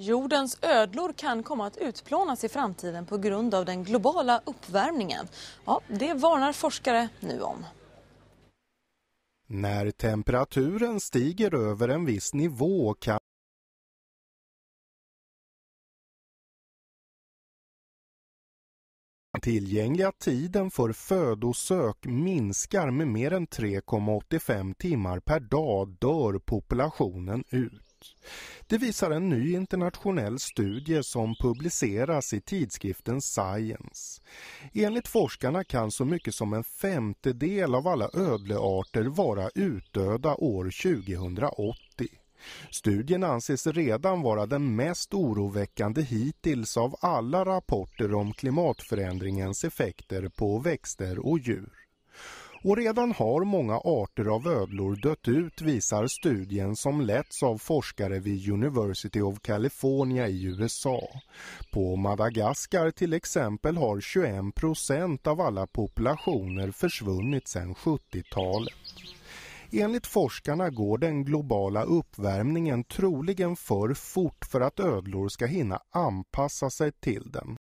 Jordens ödlor kan komma att utplånas i framtiden på grund av den globala uppvärmningen. Ja, det varnar forskare nu om. När temperaturen stiger över en viss nivå kan tillgängliga tiden för födosök minskar med mer än 3,85 timmar per dag dör populationen ut. Det visar en ny internationell studie som publiceras i tidskriften Science. Enligt forskarna kan så mycket som en femtedel av alla ödlearter vara utdöda år 2080. Studien anses redan vara den mest oroväckande hittills av alla rapporter om klimatförändringens effekter på växter och djur och redan har många arter av ödlor dött ut visar studien som letts av forskare vid University of California i USA. På Madagaskar till exempel har 21 procent av alla populationer försvunnit sedan 70-talet. Enligt forskarna går den globala uppvärmningen troligen för fort för att ödlor ska hinna anpassa sig till den.